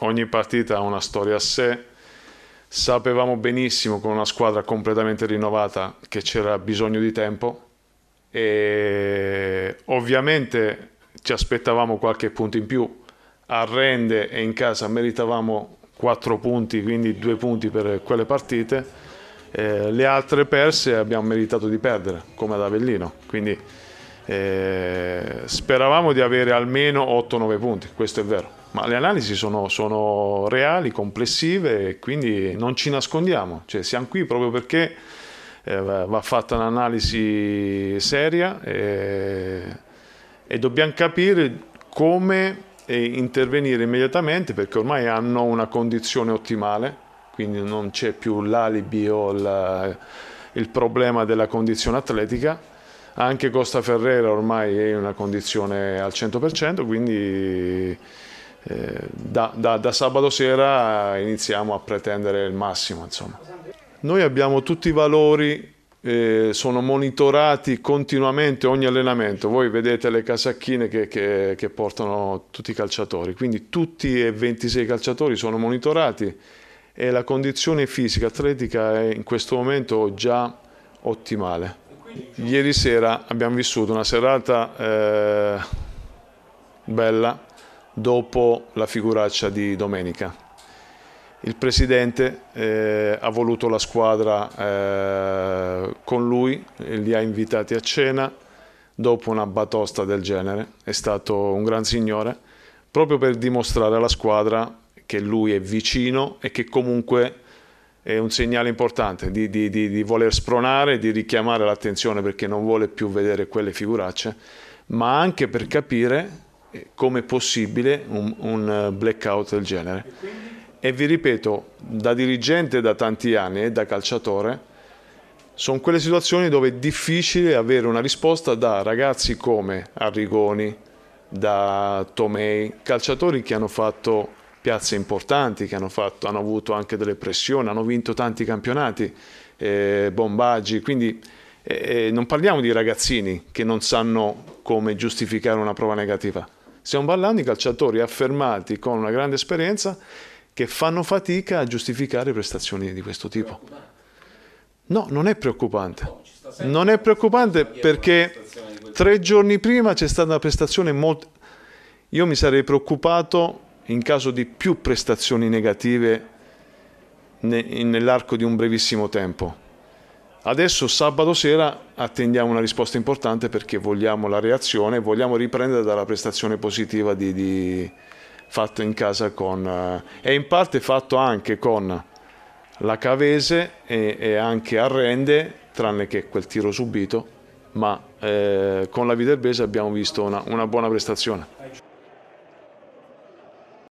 ogni partita ha una storia a sé. Sapevamo benissimo con una squadra completamente rinnovata che c'era bisogno di tempo e ovviamente ci aspettavamo qualche punto in più. A Rende e in casa meritavamo 4 punti, quindi 2 punti per quelle partite. Eh, le altre perse abbiamo meritato di perdere, come ad Avellino. Quindi eh, speravamo di avere almeno 8-9 punti, questo è vero ma le analisi sono, sono reali, complessive, e quindi non ci nascondiamo, cioè, siamo qui proprio perché eh, va fatta un'analisi seria e, eh, e dobbiamo capire come eh, intervenire immediatamente perché ormai hanno una condizione ottimale, quindi non c'è più l'alibi o la, il problema della condizione atletica. Anche Costa Ferrera ormai è in una condizione al 100%, quindi eh, da, da, da, sabato sera iniziamo a pretendere il massimo. Insomma. Noi abbiamo tutti i valori, eh, sono monitorati continuamente ogni allenamento. Voi vedete le casacchine che, che, che, portano tutti i calciatori, quindi tutti e 26 calciatori sono monitorati e la condizione fisica atletica è in questo momento già ottimale. Ieri sera abbiamo vissuto una serata eh, bella dopo la figuraccia di domenica. Il presidente eh, ha voluto la squadra eh, con lui, li ha invitati a cena dopo una batosta del genere, è stato un gran signore, proprio per dimostrare alla squadra che lui è vicino e che comunque è un segnale importante di, di, di, di voler spronare, di richiamare l'attenzione perché non vuole più vedere quelle figuracce, ma anche per capire eh, come possibile un, un eh, blackout del genere. E vi ripeto, da dirigente da tanti anni e da calciatore, sono quelle situazioni dove è difficile avere una risposta da ragazzi come Arrigoni, da Tomei, calciatori che hanno fatto piazze importanti, che hanno, fatto, hanno avuto anche delle pressioni, hanno vinto tanti campionati, eh, bombaggi, quindi eh, eh non parliamo di ragazzini che non sanno come giustificare una prova negativa. Stiamo parlando di calciatori affermati con una grande esperienza che fanno fatica a giustificare prestazioni di questo tipo. No, non è preoccupante. Non è preoccupante perché tre giorni prima c'è stata una prestazione molto... Io mi sarei preoccupato in caso di più prestazioni negative nell'arco di un brevissimo tempo Adesso sabato sera attendiamo una risposta importante perché vogliamo la reazione, vogliamo riprendere dalla prestazione positiva di, di, fatto in casa con... Eh, e in parte fatto anche con la Cavese e, e anche Arrende, tranne che quel tiro subito, ma eh, con la Viterbese abbiamo visto una, una buona prestazione.